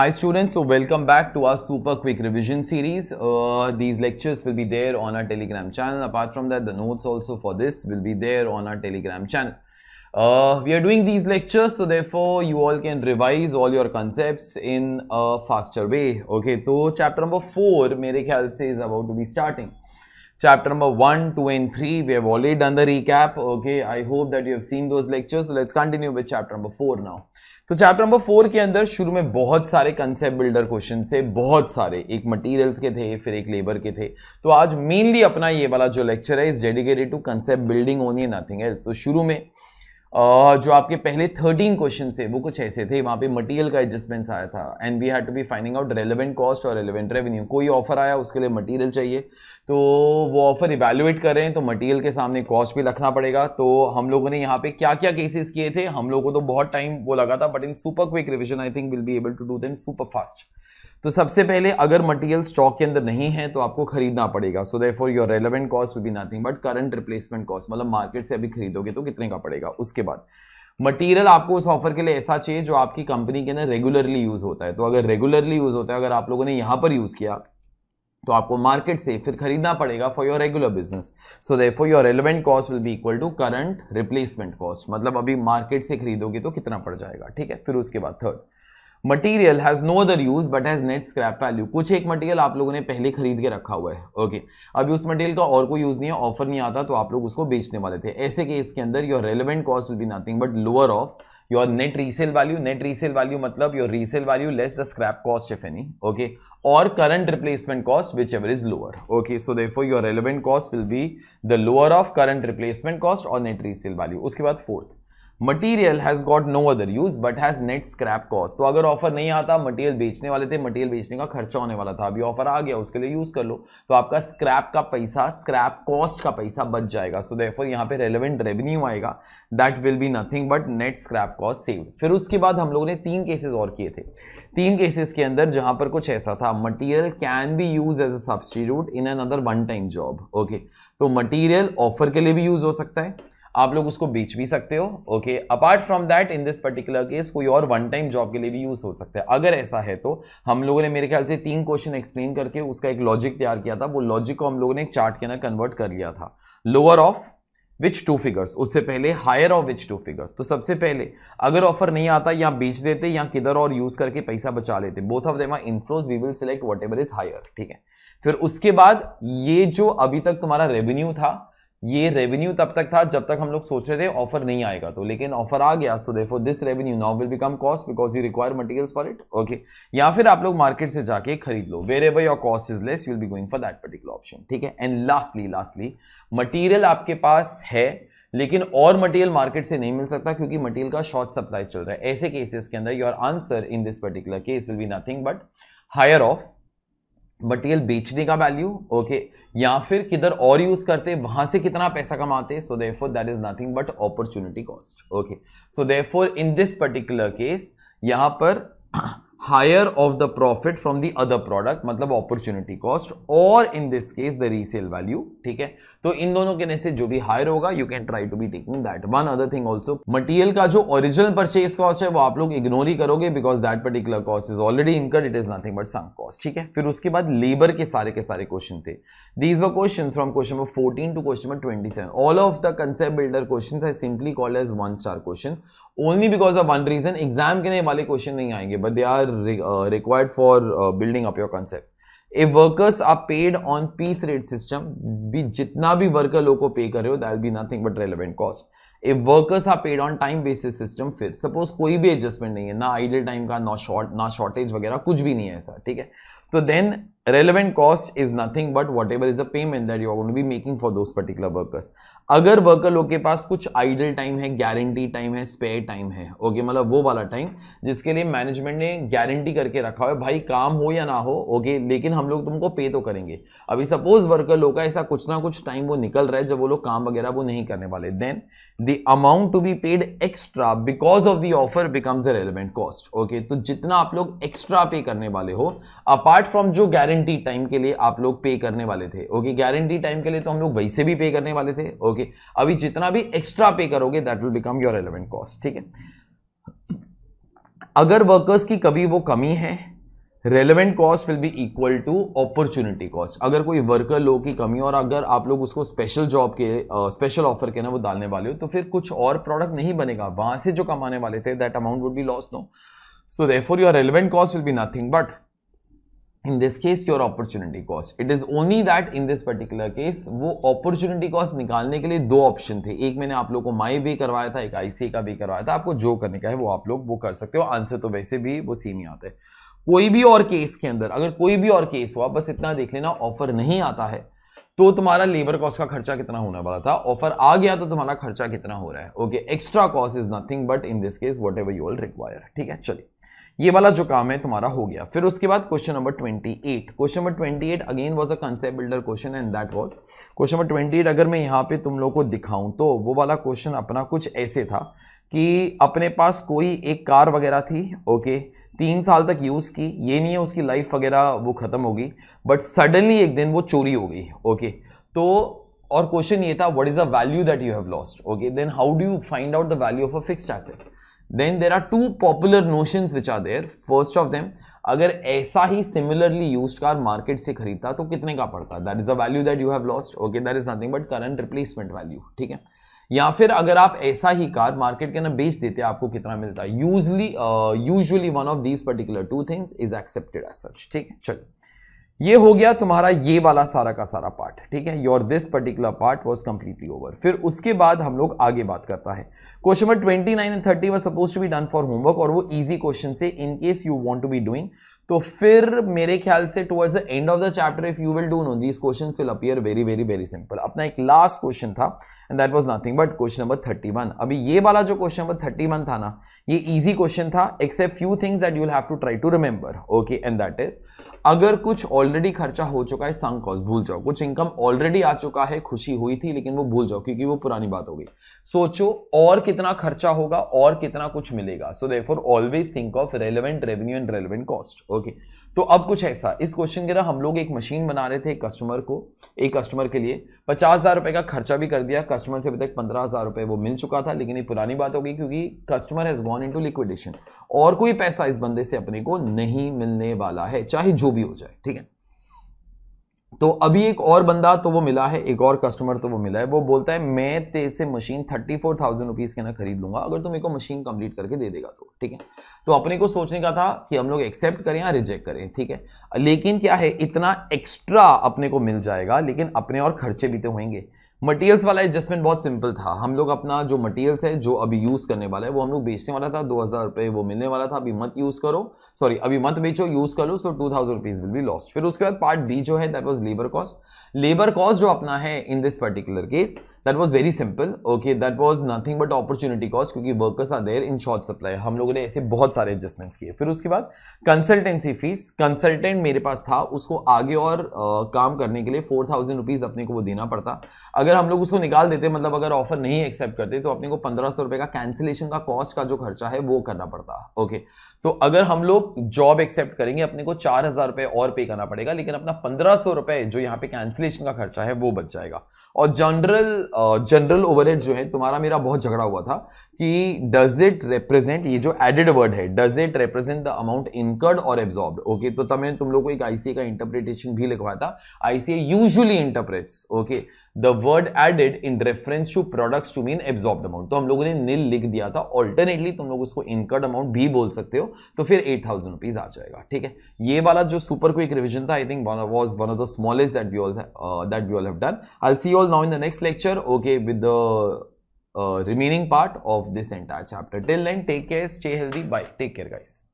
Hi students, so welcome back to our super quick revision series. Uh, these lectures will be there on our telegram channel. Apart from that, the notes also for this will be there on our telegram channel. Uh, we are doing these lectures, so therefore you all can revise all your concepts in a faster way. Okay, so chapter number 4, mere khayal se is about to be starting. Chapter number 1, 2 and 3, we have already done the recap. Okay, I hope that you have seen those lectures. So let's continue with chapter number 4 now. तो chapter number four के अंदर शुरू में बहुत सारे concept builder question थे बहुत सारे एक मटेरियल्स के थे फिर एक लेबर के थे तो आज मेनली अपना ये वाला जो लेक्चर है is dedicated to concept building only nothing else तो शुरू में जो आपके पहले थर्टीन क्वेश्चन थे वो कुछ ऐसे थे वहाँ पे मटेरियल का एडजस्टमेंट्स आया था and we had to be finding out relevant cost और रेलिवेंट रेवेन्यू कोई ऑफर आया उसके लिए मटेरियल चाहिए तो वो ऑफर इवेल्युएट करें तो मटेरियल के सामने कॉस्ट भी रखना पड़ेगा तो हम लोगों ने यहाँ पे क्या क्या केसेस किए थे हम लोगों को तो बहुत टाइम वो लगा था but in super quick revision I think will be able to do them super fast तो सबसे पहले अगर मटेरियल स्टॉक के अंदर नहीं है तो आपको खरीदना पड़ेगा so they for your relevant cost will be nothing but current replacement cost मतलब मार्केट से अभी खरीदोगे तो कितने का पड़ेगा उसके बाद मटेरियल आपको उस ऑफर के लिए ऐसा चाहिए जो आपकी कंपनी के अंदर रेगुलरली यूज़ होता है तो अगर रेगुलरली यूज़ होता है अगर आप लोगों ने यहां पर यूज़ किया तो आपको मार्केट से फिर खरीदना पड़ेगा for your regular business so they for your relevant cost will be equal to current replacement cost मतलब अभी मार्केट से खरीदोगे तो कितना पड़ जाएगा ठीक है फिर उसके बाद third material has no other use but has net scrap value कुछ एक मटेरियल आप लोगों ने पहले खरीद के रखा हुआ है ओके अभी उस मटेरियल का और कोई यूज़ नहीं है ऑफर नहीं आता तो आप लोग उसको बेचने वाले थे ऐसे केस के अंदर your relevant cost will be nothing but lower of your net resale value net resale value मतलब your resale value less the scrap cost if any okay और current replacement cost whichever is lower okay so therefore your relevant cost will be the lower of current replacement cost और net resale value उसके बाद fourth material has got no other use but has net scrap cost तो अगर offer नहीं आता material बेचने वाले थे मटेरियल बेचने का खर्चा होने वाला था अभी ऑफर आ गया उसके लिए यूज़ कर लो तो आपका स्क्रैप का पैसा स्क्रैप कॉस्ट का पैसा बच जाएगा सो देफोर यहाँ पे रेलिवेंट रेवेन्यू आएगा that will be nothing but net scrap cost save फिर उसके बाद हम लोगों ने तीन केसेस और किए थे तीन केसेस के अंदर जहां पर कुछ ऐसा था material can be use as a substitute in another one time job okay तो मटेरियल ऑफर के लिए भी यूज हो सकता है आप लोग उसको बेच भी सकते हो okay apart from that in this particular case कोई और वन टाइम जॉब के लिए भी यूज़ हो सकता है अगर ऐसा है तो हम लोगों ने मेरे ख्याल से तीन क्वेश्चन एक्सप्लेन करके उसका एक लॉजिक तैयार किया था वो लॉजिक को हम लोगों ने एक चार्ट के अंदर कन्वर्ट कर लिया था lower of which two figures उससे पहले higher of which two figures तो सबसे पहले अगर ऑफर नहीं आता या बेच देते या किधर और यूज करके पैसा बचा लेते both of them inflows we will select whatever is higher ठीक है फिर उसके बाद ये जो अभी तक तुम्हारा रेवेन्यू था ये रेवेन्यू तब तक था जब तक हम लोग सोच रहे थे ऑफर नहीं आएगा तो लेकिन ऑफर आ गया so therefore this revenue now will become cost because you require materials for it okay या फिर आप लोग मार्केट से जाके खरीद लो wherever your cost is less will be going for that particular option ठीक है एंड लास्टली लास्टली मटीरियल आपके पास है लेकिन और मटेरियल मार्केट से नहीं मिल सकता क्योंकि मटेरियल का शॉर्ट सप्लाई चल रहा है ऐसे केसेस के अंदर your answer in this particular case will be nothing but higher of material बेचने का वैल्यू ओके या फिर किधर और यूज करते वहां से कितना पैसा कमाते so for that is nothing but opportunity cost okay so for in this particular case यहां पर higher of the profit from the other product मतलब अपॉर्चुनिटी कॉस्ट और in this case the resale value ठीक है तो इन दोनों के में जो भी हायर होगा you can try to be taking that one other thing also material का जो ओरिजिनल परचेज कॉस्ट है वो आप लोग इग्नोर ही करोगे because that particular cost is already incurred it is nothing but some cost ठीक है फिर उसके बाद लेबर के सारे के सारे क्वेश्चन थे these were question from question number fourteen to question number twenty seven all of the concept builder question I simply call as one star question only because of one reason exam के नए वाले question नहीं आएंगे but they are required for building up your concept a workers are paid on piece rate system भी जितना भी worker लोग को पे कर रहे हो that be nothing but relevant cost a workers are paid on time basis system फिर सपोज कोई भी एडजस्टमेंट नहीं है ना आइडियल टाइम का ना शॉर्ट ना शॉर्टेज वगैरह कुछ भी नहीं है ऐसा ठीक है तो then relevant cost is nothing but whatever is the payment that you are going to be making for those particular workers अगर worker लोग के पास कुछ idle time है guarantee time है spare time है ओके okay, मतलब वो वाला time जिसके लिए management ने guarantee करके रखा है भाई काम हो या ना हो ओके okay, लेकिन हम लोग तुमको pay तो करेंगे अभी suppose worker लोग का ऐसा कुछ ना कुछ time वो निकल रहा है जब वो लोग काम वगैरह वो नहीं करने वाले then the amount to be paid extra because of the offer becomes a relevant cost okay okay, तो जितना आप लोग extra pay करने वाले हो apart from जो guarantee गारंटी टाइम के लिए आप लोग पे करने वाले थे ओके गारंटी टाइम के लिए तो हम लोग वैसे भी पे करने वाले थे ओके अभी जितना भी एक्स्ट्रा पे करोगे that will become your relevant cost ठीक है अगर वर्कर्स की कभी वो कमी है relevant cost will be equal to opportunity cost अगर कोई वर्कर लोग की कमी और अगर आप लोग उसको स्पेशल जॉब के स्पेशल ऑफर के ना वो डालने वाले हो तो फिर कुछ और प्रोडक्ट नहीं बनेगा वहां से जो कमाने वाले थे that amount would be loss no so therefore your relevant cost will be nothing but in this case your opportunity cost it is only that in this particular case वो अपॉर्चुनिटी कॉस्ट निकालने के लिए दो option थे एक मैंने आप लोग को माई वे करवाया था एक आई का भी करवाया था आपको जो करने का है वो आप लोग वो कर सकते हो आंसर तो वैसे भी वो सेम ही आता है कोई भी और केस के अंदर अगर कोई भी और केस हुआ बस इतना देख लेना ऑफर नहीं आता है तो तुम्हारा लेबर कॉस्ट का खर्चा कितना होने वाला था ऑफर आ गया तो तुम्हारा खर्चा कितना हो रहा है okay extra cost is nothing but in this case whatever you all require ठीक है चलिए ये वाला जो काम है तुम्हारा हो गया फिर उसके बाद question number twenty eight question number twenty eight again was a concept builder question and that was question number twenty eight अगर मैं यहाँ पे तुम लोग को दिखाऊं तो वो वाला क्वेश्चन अपना कुछ ऐसे था कि अपने पास कोई एक कार वगैरह थी ओके तीन साल तक यूज़ की ये नहीं है उसकी लाइफ वगैरह वो ख़त्म होगी बट सडनली एक दिन वो चोरी हो गई ओके तो और क्वेश्चन ये था what is the value that you have lost okay then how do you find out the value of a fixed asset then there are two popular notion which are there first of them अगर ऐसा ही similarly use car market से खरीदता तो कितने का पड़ता that is a value that you have lost okay that is nothing but current replacement value ठीक है या फिर अगर आप ऐसा ही कार मार्केट के अंदर बेच देते आपको कितना मिलता है usually usually one of these particular two things is accepted as such ठीक है चलो ये हो गया तुम्हारा ये वाला सारा का सारा पार्ट ठीक है your this particular part was completely over फिर उसके बाद हम लोग आगे बात करता है question number twenty nine and thirty was suppose to be done for homework और वो ईजी क्वेश्चन से in case you want to be doing तो फिर मेरे ख्याल से towards the end of the chapter if you will do no these question will appear very very very simple अपना एक लास्ट क्वेश्चन था and that was nothing but question number thirty one अभी ये वाला जो क्वेश्चन नंबर थर्टी वन था ना ये इजी क्वेश्चन था except few things that you will have to try to remember okay and that is अगर कुछ ऑलरेडी खर्चा हो चुका है संक कॉस्ट भूल जाओ कुछ इनकम ऑलरेडी आ चुका है खुशी हुई थी लेकिन वो भूल जाओ क्योंकि वो पुरानी बात हो गई सोचो और कितना खर्चा होगा और कितना कुछ मिलेगा so therefore always think of relevant revenue and relevant cost okay तो अब कुछ ऐसा इस क्वेश्चन के ना हम लोग एक मशीन बना रहे थे एक कस्टमर को एक कस्टमर के लिए पचास हज़ार रुपये का खर्चा भी कर दिया कस्टमर से अभी तक पंद्रह हज़ार रुपये वो मिल चुका था लेकिन ये पुरानी बात होगी क्योंकि customer has gone into liquidation और कोई पैसा इस बंदे से अपने को नहीं मिलने वाला है चाहे जो भी हो जाए ठीक है तो अभी एक और बंदा तो वो मिला है एक और कस्टमर तो वो मिला है वो बोलता है मैं तेरे से machine thirty four thousand rupees के ना खरीद लूंगा अगर तुम मेरे को मशीन कंप्लीट करके दे देगा तो ठीक है तो अपने को सोचने का था कि हम लोग एक्सेप्ट करें या रिजेक्ट करें ठीक है लेकिन क्या है इतना एक्स्ट्रा अपने को मिल जाएगा लेकिन अपने और खर्चे भी तो होंगे मटेरियल्स वाला एडजस्टमेंट बहुत सिंपल था हम लोग अपना जो मटेरियल्स है जो अभी यूज़ करने वाला है वो हम लोग बेचने वाला था दो हज़ार रुपये वो मिलने वाला था अभी मत यूज़ करो सॉरी अभी मत बेचो यूज़ करो so two thousand rupees will be lost फिर उसके बाद पार्ट बी जो है that was labour cost labour cost जो अपना है in this particular case that was very simple okay that was nothing but opportunity cost क्योंकि workers are there in short supply हम लोगों ने ऐसे बहुत सारे एडजस्टमेंट्स किए फिर उसके बाद कंसल्टेंसी फीस कंसल्टेंट मेरे पास था उसको आगे और uh, काम करने के लिए फोर थाउजेंड रुपीज अपने को वो देना पड़ता अगर हम लोग उसको निकाल देते मतलब अगर ऑफर नहीं एक्सेप्ट करते तो अपने को पंद्रह सौ रुपए का कैंसिलेशन का कॉस्ट का जो खर्चा है वो करना पड़ता ओके okay. तो अगर हम लोग जॉब एक्सेप्ट करेंगे अपने को चार हज़ार रुपए और पे करना पड़ेगा लेकिन अपना पंद्रह सौ रुपए जो यहाँ पे कैंसिलेशन का खर्चा है वो बच जाएगा और जनरल जनरल ओवरहेड जो है तुम्हारा मेरा बहुत झगड़ा हुआ था कि डज इट रिप्रेजेंट ये जो एडेड वर्ड है does it represent the amount incurred और एब्जॉर्ब ओके तो तमें तुम लोग को एक आईसीए का इंटरप्रिटेशन भी लिखवाया था ICA usually interprets okay the word added in reference to products to mean absorb amount तो हम लोगों ने निल लिख दिया था ऑल्टरनेटली तुम लोग उसको इनकर्ड अमाउंट भी बोल सकते हो तो फिर एट थाउजेंड रुपीज आ जाएगा ठीक है ये वाला जो सुपर क्विक रिविजन था I think was one of the smallest that we all that we all have done I see all now in the next lecture okay with the part of this this chapter chapter till take care stay stay bye take care guys